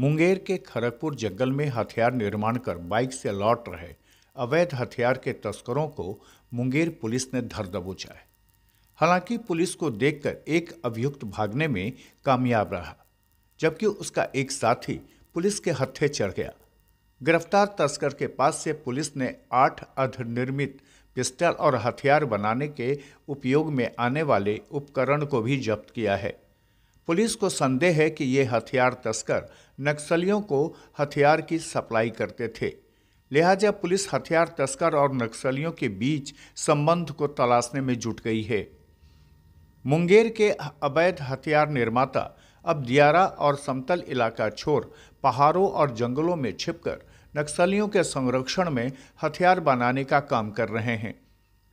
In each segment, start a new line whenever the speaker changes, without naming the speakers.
मुंगेर के खड़गपुर जंगल में हथियार निर्माण कर बाइक से लौट रहे अवैध हथियार के तस्करों को मुंगेर पुलिस ने धर दबोचा है हालांकि पुलिस को देखकर एक अभियुक्त भागने में कामयाब रहा जबकि उसका एक साथी पुलिस के हत्थे चढ़ गया गिरफ्तार तस्कर के पास से पुलिस ने आठ अधनिर्मित पिस्टल और हथियार बनाने के उपयोग में आने वाले उपकरण को भी जब्त किया है पुलिस को संदेह है कि ये हथियार तस्कर नक्सलियों को हथियार की सप्लाई करते थे लिहाजा पुलिस हथियार तस्कर और नक्सलियों के बीच संबंध को तलाशने में जुट गई है मुंगेर के अवैध हथियार निर्माता अब दियारा और समतल इलाका छोड़ पहाड़ों और जंगलों में छिपकर नक्सलियों के संरक्षण में हथियार बनाने का काम कर रहे हैं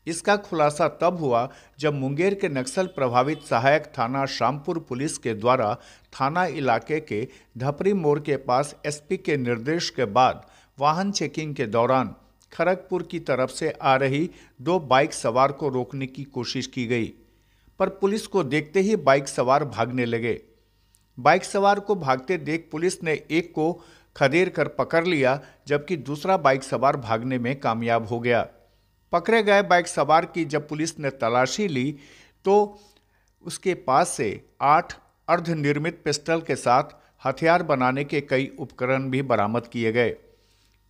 इसका खुलासा तब हुआ जब मुंगेर के नक्सल प्रभावित सहायक थाना शामपुर पुलिस के द्वारा थाना इलाके के धपरी मोड़ के पास एसपी के निर्देश के बाद वाहन चेकिंग के दौरान खड़गपुर की तरफ से आ रही दो बाइक सवार को रोकने की कोशिश की गई पर पुलिस को देखते ही बाइक सवार भागने लगे बाइक सवार को भागते देख पुलिस ने एक को खदेड़ कर पकड़ लिया जबकि दूसरा बाइक सवार भागने में कामयाब हो गया पकड़े गए बाइक सवार की जब पुलिस ने तलाशी ली तो उसके पास से आठ अर्धनिर्मित पिस्टल के साथ हथियार बनाने के कई उपकरण भी बरामद किए गए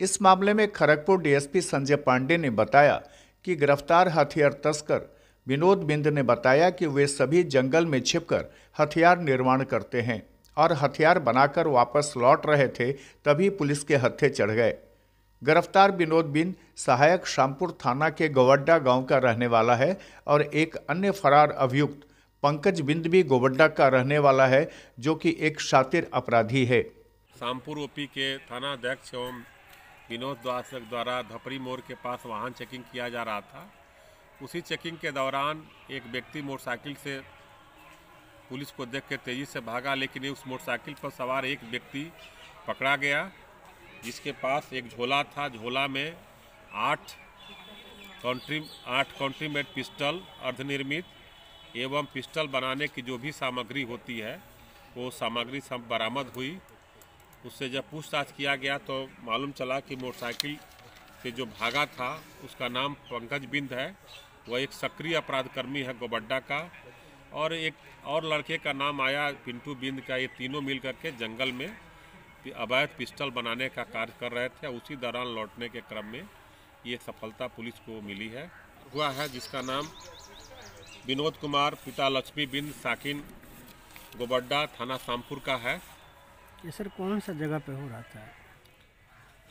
इस मामले में खड़गपुर डीएसपी संजय पांडे ने बताया कि गिरफ्तार हथियार तस्कर विनोद बिंद ने बताया कि वे सभी जंगल में छिपकर हथियार निर्माण करते हैं और हथियार बनाकर वापस लौट रहे थे तभी पुलिस के हत्थे चढ़ गए गिरफ्तार विनोद बिन सहायक शामपुर थाना के गोवड्डा गांव का रहने वाला है और एक अन्य फरार अभियुक्त पंकज बिंद भी गोवड्डा का रहने वाला है जो कि एक शातिर अपराधी है
शामपुर ओपी के थाना अध्यक्ष एवं विनोद द्वासक द्वारा धपरी मोड़ के पास वाहन चेकिंग किया जा रहा था उसी चेकिंग के दौरान एक व्यक्ति मोटरसाइकिल से पुलिस को देख के तेज़ी से भागा लेकिन उस मोटरसाइकिल पर सवार एक व्यक्ति पकड़ा गया जिसके पास एक झोला था झोला में आठ कंट्री आठ मेड पिस्टल अर्धनिर्मित एवं पिस्टल बनाने की जो भी सामग्री होती है वो सामग्री सब बरामद हुई उससे जब पूछताछ किया गया तो मालूम चला कि मोटरसाइकिल से जो भागा था उसका नाम पंकज बिंद है वह एक सक्रिय अपराधकर्मी है गोबड्डा का और एक और लड़के का नाम आया पिंटू बिंद का ये तीनों मिल करके जंगल में अवैध पिस्टल बनाने का कार्य कर रहे थे उसी दौरान लौटने के क्रम में ये सफलता पुलिस को मिली है हुआ है जिसका नाम विनोद कुमार पिता लक्ष्मी बिंद साकिन गोबड्डा थाना शामपुर का है
ये सर कौन सा जगह पे हो रहा था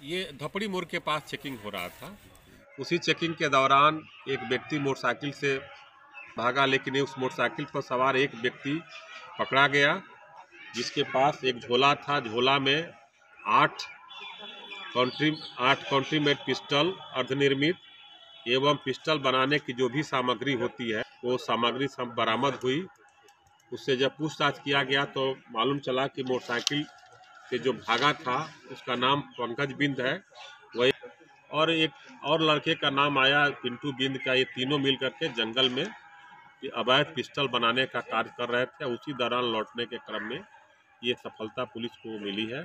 ये धपड़ी मोड़ के पास चेकिंग हो रहा था उसी चेकिंग के दौरान एक व्यक्ति मोटरसाइकिल से भागा लेकिन उस मोटरसाइकिल पर सवार एक व्यक्ति पकड़ा गया जिसके पास एक झोला था झोला में आठ कंट्री आठ मेड पिस्टल अर्धनिर्मित एवं पिस्टल बनाने की जो भी सामग्री होती है वो सामग्री सब बरामद हुई उससे जब पूछताछ किया गया तो मालूम चला कि मोटरसाइकिल के जो भागा था उसका नाम पंकज बिंद है वही और एक और लड़के का नाम आया पिंटू बिंद का ये तीनों मिल करके जंगल में अवैध पिस्टल बनाने का कार्य कर रहे थे उसी दौरान लौटने के क्रम में ये सफलता पुलिस को मिली है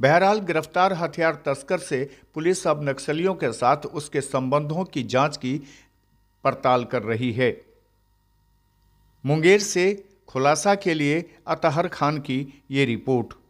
बहरहाल गिरफ्तार हथियार तस्कर से पुलिस अब नक्सलियों के साथ उसके संबंधों की जांच की पड़ताल कर रही है मुंगेर से खुलासा के लिए अतहर खान की ये रिपोर्ट